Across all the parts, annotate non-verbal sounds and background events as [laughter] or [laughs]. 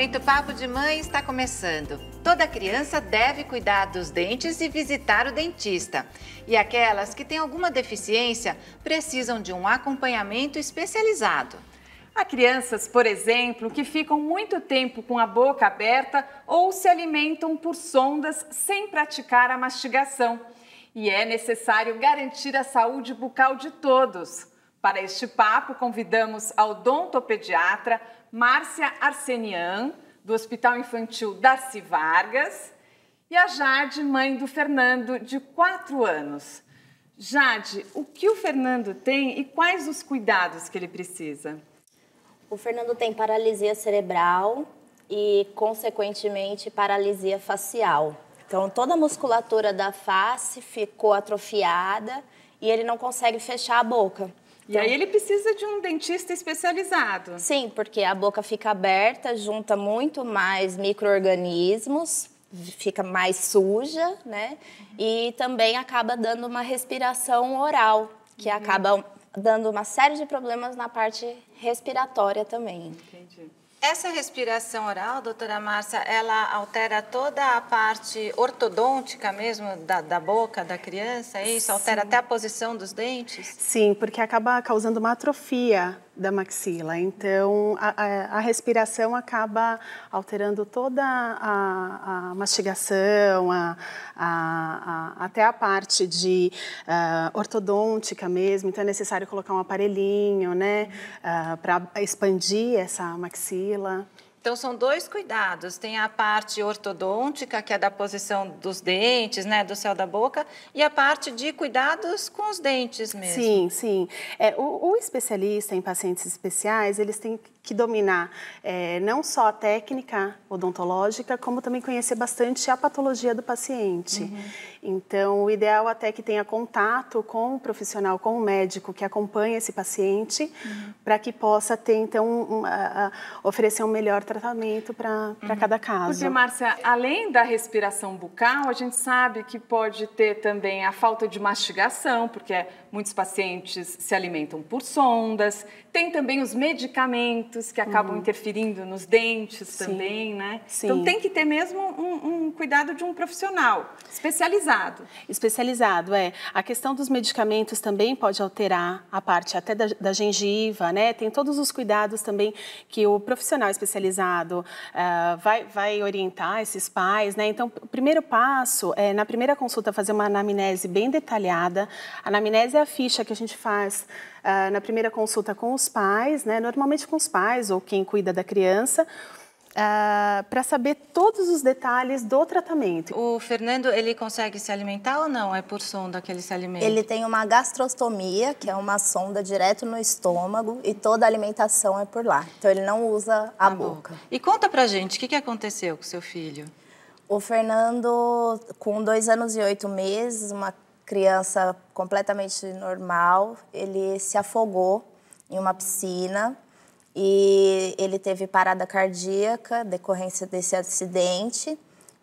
momento Papo de Mãe está começando. Toda criança deve cuidar dos dentes e visitar o dentista. E aquelas que têm alguma deficiência precisam de um acompanhamento especializado. Há crianças, por exemplo, que ficam muito tempo com a boca aberta ou se alimentam por sondas sem praticar a mastigação. E é necessário garantir a saúde bucal de todos. Para este papo, convidamos a odontopediatra, Márcia Arsenian, do Hospital Infantil Darcy Vargas, e a Jade, mãe do Fernando, de 4 anos. Jade, o que o Fernando tem e quais os cuidados que ele precisa? O Fernando tem paralisia cerebral e, consequentemente, paralisia facial. Então, toda a musculatura da face ficou atrofiada e ele não consegue fechar a boca. E aí então ele precisa de um dentista especializado. Sim, porque a boca fica aberta, junta muito mais micro-organismos, fica mais suja, né? E também acaba dando uma respiração oral, que uhum. acaba dando uma série de problemas na parte respiratória também. Entendi. Essa respiração oral, doutora Márcia, ela altera toda a parte ortodôntica mesmo da, da boca da criança, é isso? Altera até a posição dos dentes? Sim, porque acaba causando uma atrofia da maxila. Então, a, a, a respiração acaba alterando toda a, a mastigação, até a parte de uh, ortodôntica mesmo. Então, é necessário colocar um aparelhinho, né, uh, ah, para expandir essa maxila. Então, são dois cuidados. Tem a parte ortodôntica, que é da posição dos dentes, né, do céu da boca, e a parte de cuidados com os dentes mesmo. Sim, sim. É, o, o especialista em pacientes especiais, eles têm que dominar é, não só a técnica odontológica, como também conhecer bastante a patologia do paciente. Uhum. Então, o ideal até é que tenha contato com o profissional, com o médico que acompanha esse paciente, uhum. para que possa ter, então, um, a, a oferecer um melhor tratamento para uhum. cada caso. Porque, Márcia, além da respiração bucal, a gente sabe que pode ter também a falta de mastigação, porque muitos pacientes se alimentam por sondas, tem também os medicamentos alimentos que acabam uhum. interferindo nos dentes Sim. também, né? Sim. Então tem que ter mesmo um, um, cuidado de um profissional especializado. Especializado, é. A questão dos medicamentos também pode alterar a parte até da, da gengiva, né? Tem todos os cuidados também que o profissional especializado uh, vai, vai orientar esses pais, né? Então, o primeiro passo é, na primeira consulta, fazer uma anamnese bem detalhada. A anamnese é a ficha que a gente faz uh, na primeira consulta com os pais, né, normalmente com os pais ou quem cuida da criança, uh, ah, para saber todos os detalhes do tratamento. O Fernando, ele consegue se alimentar ou não? É por sonda que ele se alimenta? Ele tem uma gastrostomia, que é uma sonda direto no estômago, e toda a alimentação é por lá. Então, ele não usa a, boca. boca. E conta pra gente, o que, que aconteceu com seu filho? O Fernando, com dois anos e oito meses, uma criança completamente normal, ele se afogou em uma piscina e ele teve parada cardíaca decorrência desse acidente,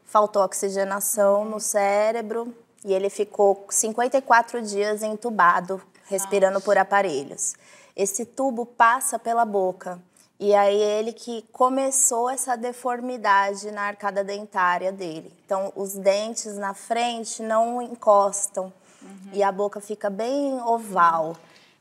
faltou oxigenação no cérebro e ele ficou 54 dias entubado, respirando por aparelhos. Esse tubo passa pela boca. E aí ele que começou essa deformidade na arcada dentária dele. Então os dentes na frente não encostam uhum. e a boca fica bem oval.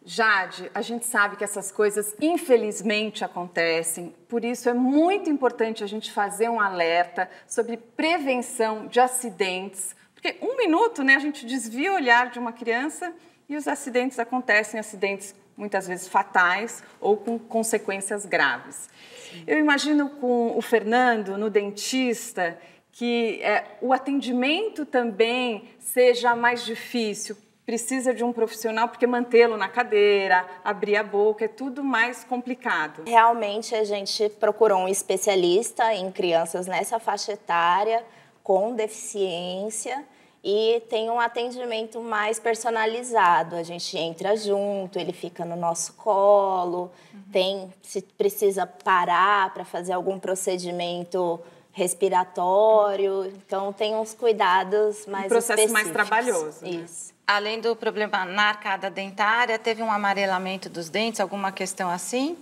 Jade, a gente sabe que essas coisas infelizmente acontecem, por isso é muito importante a gente fazer um alerta sobre prevenção de acidentes, porque um minuto, né, a gente desvia o olhar de uma criança e os acidentes acontecem, acidentes muitas vezes fatais ou com consequências graves. Sim. Eu imagino com o Fernando no dentista que é, o atendimento também seja mais difícil, precisa de um profissional porque mantê-lo na cadeira, abrir a boca é tudo mais complicado. Realmente a gente procurou um especialista em crianças nessa faixa etária com deficiência e tem um atendimento mais personalizado. A gente entra junto, ele fica no nosso colo, uhum. tem se precisa parar para fazer algum procedimento respiratório. Então tem uns cuidados mais um processo específicos. mais trabalhoso. Né? Isso. Além do problema na arcada dentária, teve um amarelamento dos dentes, alguma questão assim?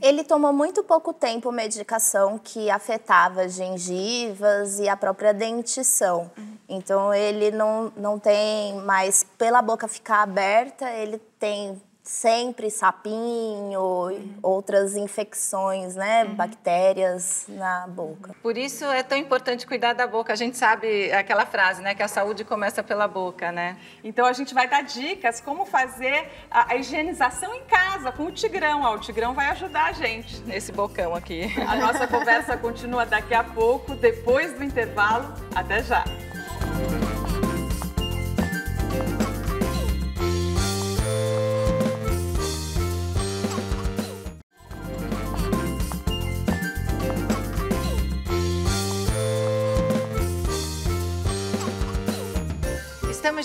Ele tomou muito pouco tempo medicação que afetava as gengivas e a própria dentição. Uhum. Então ele não, não tem mais pela boca ficar aberta, ele tem sempre sapinho, uhum. outras infecções, né, uhum. bactérias na boca. Por isso é tão importante cuidar da boca. A gente sabe aquela frase, né, que a saúde começa pela boca, né? Então a gente vai dar dicas como fazer a, a higienização em casa com o Tigrão. o Tigrão vai ajudar a gente nesse bocão aqui. A nossa conversa continua daqui a pouco, depois do intervalo. Até já.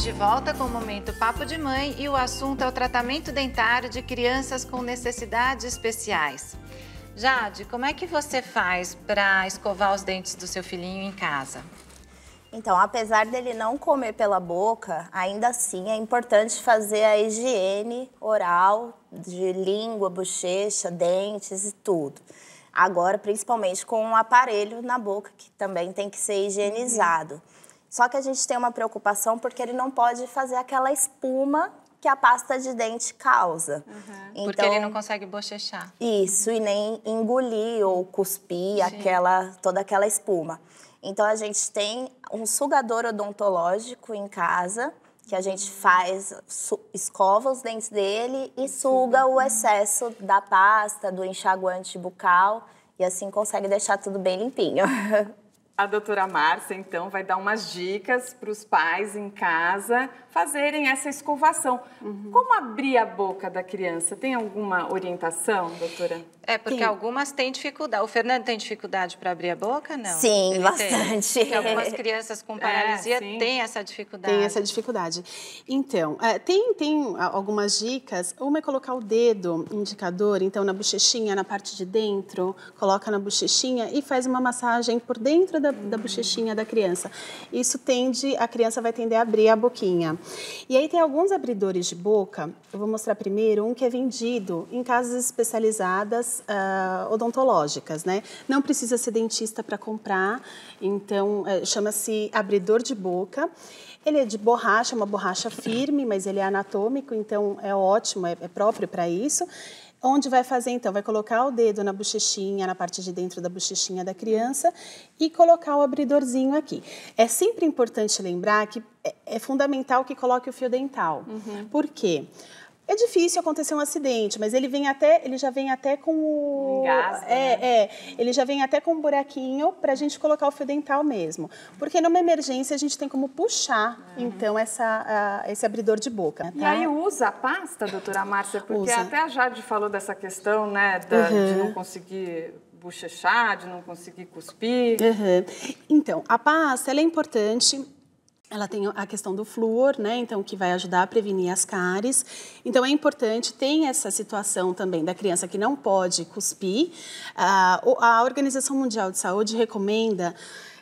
de volta com o momento Papo de Mãe e o assunto é o tratamento dentário de crianças com necessidades especiais. Jade, como é que você faz para escovar os dentes do seu filhinho em casa? Então, apesar dele não comer pela boca, ainda assim é importante fazer a higiene oral de língua, bochecha, dentes e tudo. Agora, principalmente com o um aparelho na boca, que também tem que ser higienizado. Uhum. Só que a gente tem uma preocupação porque ele não pode fazer aquela espuma que a pasta de dente causa. Uhum. Então, porque ele não então, consegue bochechar. Isso, e nem engolir ou cuspir aquela, toda aquela espuma. Então a gente tem um sugador odontológico em casa que a gente faz, escova os dentes dele e suga o excesso da pasta, do enxaguante bucal e assim consegue deixar tudo bem limpinho. [laughs] A doutora Márcia, então, vai dar umas dicas para os pais em casa fazerem essa escovação. Uhum. Como abrir a boca da criança? Tem alguma orientação, doutora? É, porque Sim. algumas têm dificuldade. O Fernando tem dificuldade para abrir a boca, não? Sim, Ele bastante. Tem. Porque algumas crianças com é, paralisia é, têm essa dificuldade. Tem essa dificuldade. Então, é, tem, tem algumas dicas. Uma é colocar o dedo, indicador, então na bochechinha, na parte de dentro, coloca na bochechinha e faz uma massagem por dentro da da, da bochechinha da criança. Isso tende, a criança vai tender a abrir a boquinha. E aí tem alguns abridores de boca, eu vou mostrar primeiro um que é vendido em casas especializadas uh, odontológicas, né? Não precisa ser dentista para comprar, então uh, chama-se abridor de boca. Ele é de borracha, é uma borracha firme, mas ele é anatômico, então é ótimo, é, é próprio para isso. Onde vai fazer então? Vai colocar o dedo na bochechinha, na parte de dentro da bochechinha da criança e colocar o abridorzinho aqui. É sempre importante lembrar que é, é fundamental que coloque o fio dental. Uhum. Por quê? É difícil acontecer um acidente, mas ele vem até, ele já vem até com o. Engasta, é, né? é, ele já vem até com um buraquinho para a gente colocar o fio dental mesmo. Porque numa emergência a gente tem como puxar, uhum. então, essa, a, esse abridor de boca. Tá? E aí usa a pasta, doutora Márcia, porque usa. até a Jade falou dessa questão, né, da, uhum. de não conseguir bochechar, de não conseguir cuspir. Uhum. Então, a pasta, ela é importante ela tem a questão do flúor, né? Então, que vai ajudar a prevenir as cáries. Então, é importante, tem essa situação também da criança que não pode cuspir. Ah, a Organização Mundial de Saúde recomenda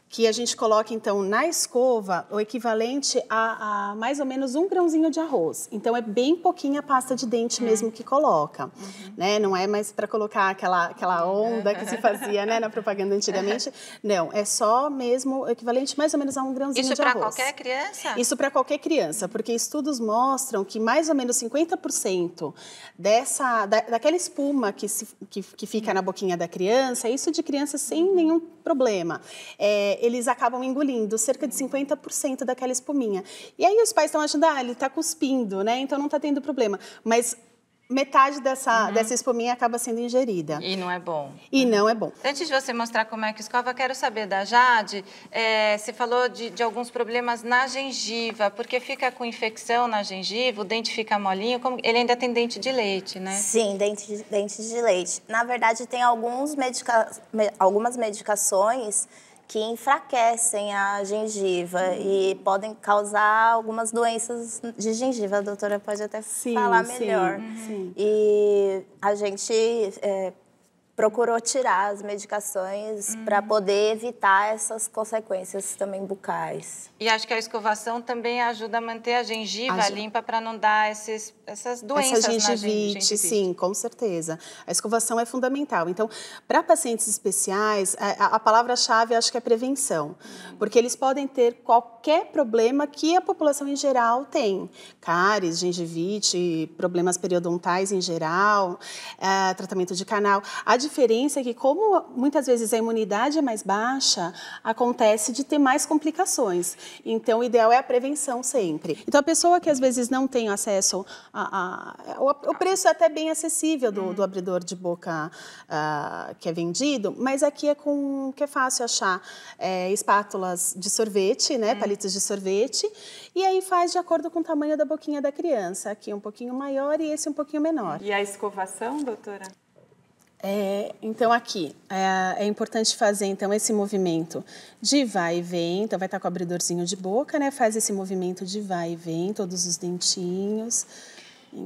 que a gente coloca então na escova o equivalente a, a, mais ou menos um grãozinho de arroz. Então é bem pouquinha pasta de dente uhum. mesmo que coloca, uhum. né? Não é mais para colocar aquela, aquela onda que se fazia né, na propaganda antigamente. Não, é só mesmo o equivalente mais ou menos a um grãozinho isso de é arroz. Isso para qualquer criança? Isso para qualquer criança, porque estudos mostram que mais ou menos 50% dessa da, daquela espuma que, se, que, que fica uhum. na boquinha da criança, isso de criança sem uhum. nenhum problema. É, eles acabam engolindo cerca de 50% daquela espuminha. E aí os pais estão achando, ah, ele está cuspindo, né? Então não está tendo problema. Mas metade dessa, uhum. dessa espuminha acaba sendo ingerida. E não é bom. E não é bom. Antes de você mostrar como é que escova, quero saber da Jade, é, você falou de, de, alguns problemas na gengiva, porque fica com infecção na gengiva, o dente fica molinho, como, ele ainda tem dente de leite, né? Sim, dente de, dente de leite. Na verdade, tem alguns medica, algumas medicações que enfraquecem a gengiva uhum. e podem causar algumas doenças de gengiva. A doutora pode até sim, falar melhor. Uhum. Sim, uhum. E a gente é, procurou tirar as medicações uhum. para poder evitar essas consequências também bucais. E acho que a escovação também ajuda a manter a gengiva a limpa para não dar esses, essas doenças Essa gengivite, gengivite, sim, com certeza. A escovação é fundamental. Então, para pacientes especiais, a, a palavra-chave acho que é prevenção, uhum. porque eles podem ter qualquer problema que a população em geral tem. Cáries, gengivite, problemas periodontais em geral, eh, tratamento de canal. A diferença é que, como muitas vezes a imunidade é mais baixa, acontece de ter mais complicações. Então, o ideal é a prevenção sempre. Então, a pessoa que às vezes não tem acesso a. a o, o, preço é até bem acessível do, do uhum. abridor de boca uh, que é vendido, mas aqui é com que é fácil achar é, espátulas de sorvete, né? Uhum. Palitos de sorvete. E aí faz de acordo com o tamanho da boquinha da criança. Aqui um pouquinho maior e esse um pouquinho menor. E a escovação, doutora? É, então aqui é, é, importante fazer então esse movimento de vai e vem. Então vai estar com o abridorzinho de boca, né? Faz esse movimento de vai e vem, todos os dentinhos.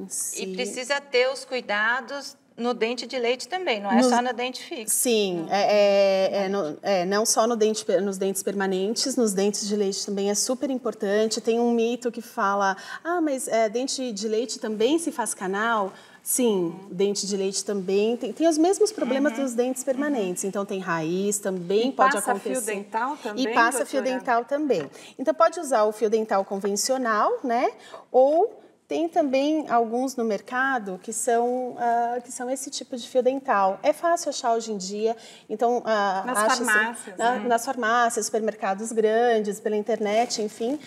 Si. E precisa ter os cuidados no dente de leite também, não é só no dente fixo. Sim, não. É, é, é, no, é, não só no dente, nos dentes permanentes, nos dentes de leite também é super importante. Tem um mito que fala, ah, mas é, dente de leite também se faz canal? Sim, o dente de leite também tem, tem os mesmos problemas uhum. dos dentes permanentes. Uhum. Então tem raiz também, e pode acontecer. Passa fio dental também. E passa doutora? fio dental também. Então pode usar o fio dental convencional, né? Ou tem também alguns no mercado que são, uh, que são esse tipo de fio dental. É fácil achar hoje em dia. Então, uh, nas farmácias. Na, né? Nas farmácias, supermercados grandes, pela internet, enfim.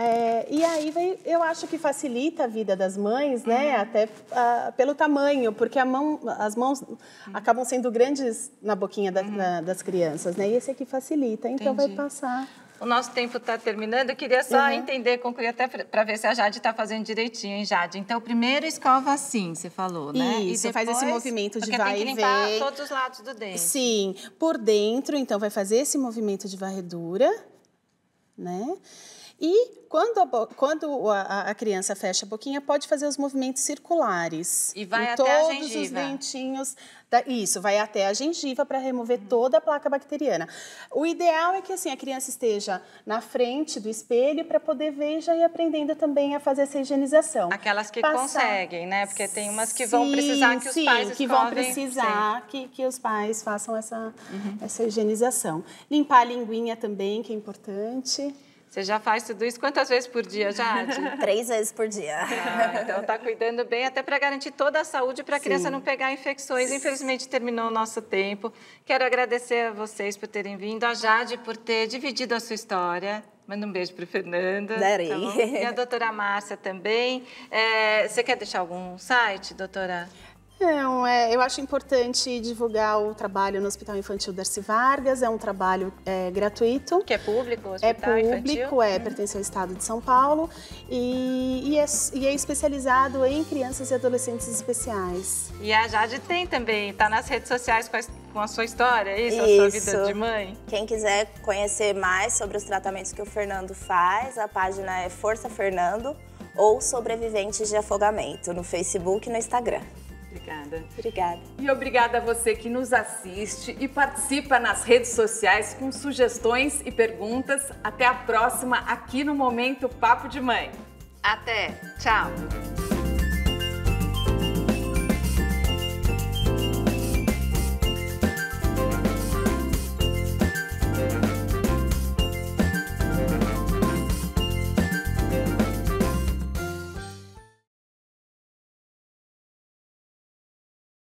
É, e aí eu acho que facilita a vida das mães, né? Uhum. Até uh, pelo tamanho, porque mão, as mãos uhum. acabam sendo grandes na boquinha da, uhum. na, das crianças, né? E esse aqui facilita, então Entendi. vai passar. O nosso tempo está terminando. Eu queria só uhum. entender, concluir até para ver se a Jade está fazendo direitinho, hein, Jade? Então, primeiro escova assim, você falou, né? Isso, e depois, faz esse movimento de vai e vem. tem que limpar todos os lados do dente. Sim, por dentro, então vai fazer esse movimento de varredura, né? E quando, a, quando a, a, criança fecha a boquinha, pode fazer os movimentos circulares. E vai até a gengiva. todos os dentinhos. Da, isso, vai até a gengiva para remover uhum. toda a placa bacteriana. O ideal é que assim a criança esteja na frente do espelho para poder ver e já ir aprendendo também a fazer essa higienização. Aquelas que Passar... conseguem, né? Porque tem umas que vão sim, precisar que os sim, pais que escovem. vão precisar que, que os pais façam essa, uhum. essa higienização. Limpar a linguinha também, que é importante. Você já faz tudo isso quantas vezes por dia, Jade? [laughs] Três vezes por dia. Ah, então tá cuidando bem, até para garantir toda a saúde para a criança não pegar infecções. Infelizmente terminou o nosso tempo. Quero agradecer a vocês por terem vindo, a Jade por ter dividido a sua história. Manda um beijo para o Fernando. Tá Darei. Tá e a doutora Márcia também. É, você quer deixar algum site, doutora? Não, é, eu acho importante divulgar o trabalho no Hospital Infantil Darcy Vargas, é um trabalho é, gratuito. Que é público, o é hospital É público, infantil. é, pertence ao Estado de São Paulo e, e, é, e, é, especializado em crianças e adolescentes especiais. E a Jade tem também, está nas redes sociais com a, com a sua história, isso, isso, a sua vida de mãe? Quem quiser conhecer mais sobre os tratamentos que o Fernando faz, a página é Força Fernando ou Sobreviventes de Afogamento, no Facebook e no Instagram. Obrigada. Obrigada. E obrigada a você que nos assiste e participa nas redes sociais com sugestões e perguntas. Até a próxima aqui no Momento Papo de Mãe. Até. Tchau.